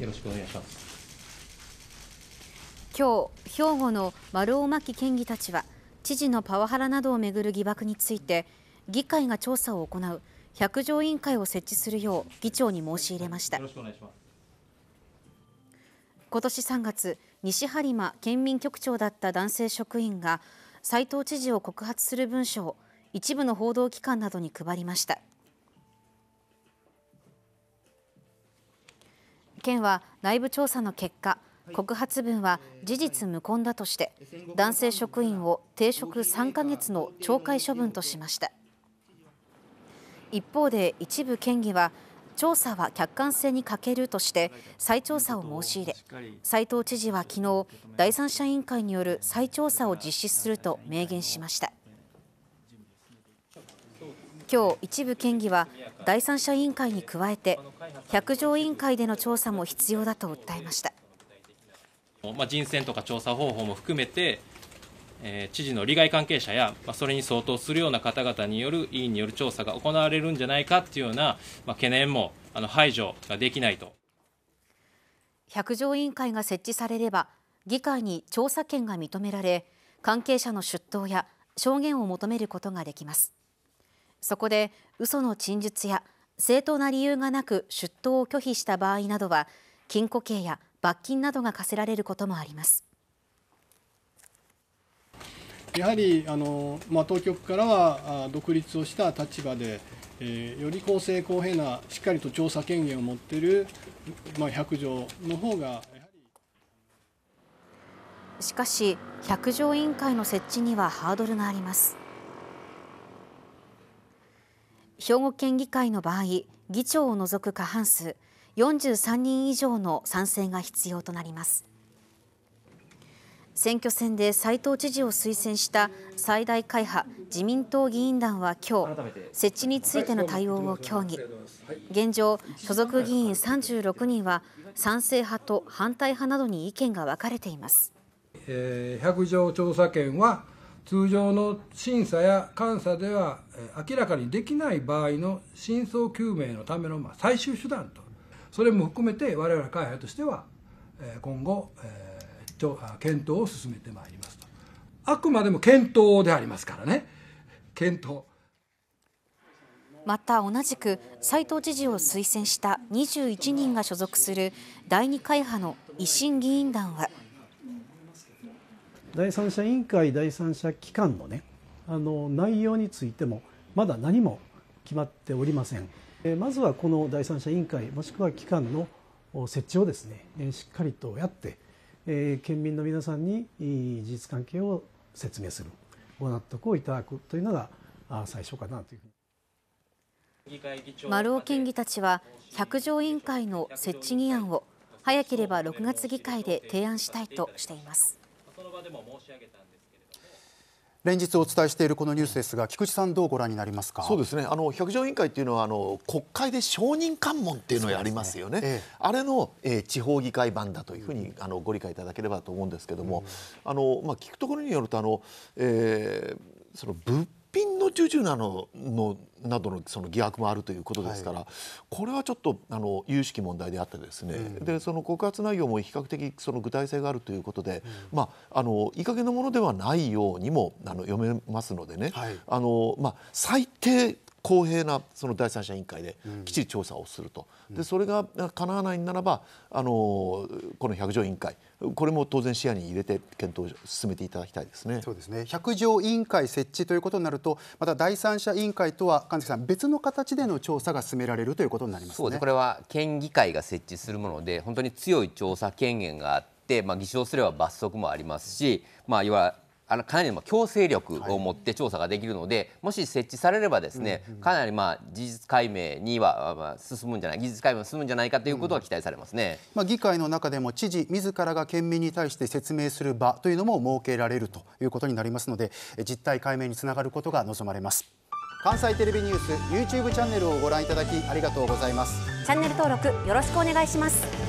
よろしくお願いします。今日兵庫の丸尾真紀県議たちは知事のパワハラなどをめぐる疑惑について議会が調査を行う百条委員会を設置するよう議長に申し入れました今年3月西播磨県民局長だった男性職員が斉藤知事を告発する文書を一部の報道機関などに配りました県は内部調査の結果告発文は事実無根だとして男性職員を停職3ヶ月の懲戒処分としました一方で一部県議は調査は客観性に欠けるとして再調査を申し入れ斉藤知事は昨日第三者委員会による再調査を実施すると明言しました今日、一部県議は第三者委員会に加えて百条委員会での調査も必要だと訴えました。まあ、人選とか調査方法も含めて、えー、知事の利害関係者や、まあ、それに相当するような方々による委員による調査が行われるんじゃないかというような、まあ、懸念もあの排除ができないと百条委員会が設置されれば議会に調査権が認められ関係者の出頭や証言を求めることができます。そこで嘘の陳述や正当な理由がなく出頭を拒否した場合などは禁錮刑や罰金などが課せられることもあります。やはりあの、まあ、当局からは独立をした立場で、えー、より公正公平なしっかりと調査権限を持っている、まあ、百条の方がしかし百条委員会の設置にはハードルがあります兵庫県議会の場合議長を除く過半数43人以上の賛成が必要となります選挙戦で斉藤知事を推薦した最大会派自民党議員団は今日設置についての対応を協議現状所属議員36人は賛成派と反対派などに意見が分かれています100条調査権は通常の審査や監査では明らかにできない場合の真相究明のための最終手段とそれも含めて我々会派としては今後検討を進めてまいりますとあくまでも検討でありますからね検討また同じく斉藤知事を推薦した21人が所属する第二会派の維新議員団は第三者委員会第三者機関のねあの内容についてもまだ何も決まっておりません、えまずはこの第三者委員会もしくは機関の設置をですね、えしっかりとやって、え県民の皆さんに事実関係を説明するご納得をいただくというのが最初かなというふうに丸尾県議たちは百条委員会の設置議案を早ければ6月議会で提案したいとしています。場でも申し上げたんですけれども。連日お伝えしているこのニュースですが、菊池さん、どうご覧になりますかそうですねあの百条委員会というのはあの、国会で証人喚問っていうのをやりますよね、ねええ、あれの、えー、地方議会版だというふうに、あのご理解いただければと思うんですけれども、あのまあ、聞くところによると、あのえー、その物品の17ののなどのその疑惑もあるということですから、はい、これはちょっとあの有識問題であってですね、うん、でその告発内容も比較的その具体性があるということで、うん、まあ、あのいい加減なものではないようにもあの読めますのでね、はい、あのまあ、最低公平なその第三者委員会できちり調査をすると、でそれがかなわないならばあのこの百条委員会これも当然視野に入れて検討を進めていただきたいですね。そうですね。百条委員会設置ということになると、また第三者委員会とは神崎さん別の形での調査が進められるということになります、ね、そうです。これは県議会が設置するもので、本当に強い調査権限があって、まあ議長すれば罰則もありますし、まあいわあのかなりの強制力を持って調査ができるので、はい、もし設置されればですね、うんうん、かなりまあ事実解明には、進むんじゃない技術解明進むんじゃないかということは期待されますね、うん、まあ、議会の中でも知事自らが県民に対して説明する場というのも設けられるということになりますので実態解明につながることが望まれます関西テレビニュース YouTube チャンネルをご覧いただきありがとうございますチャンネル登録よろしくお願いします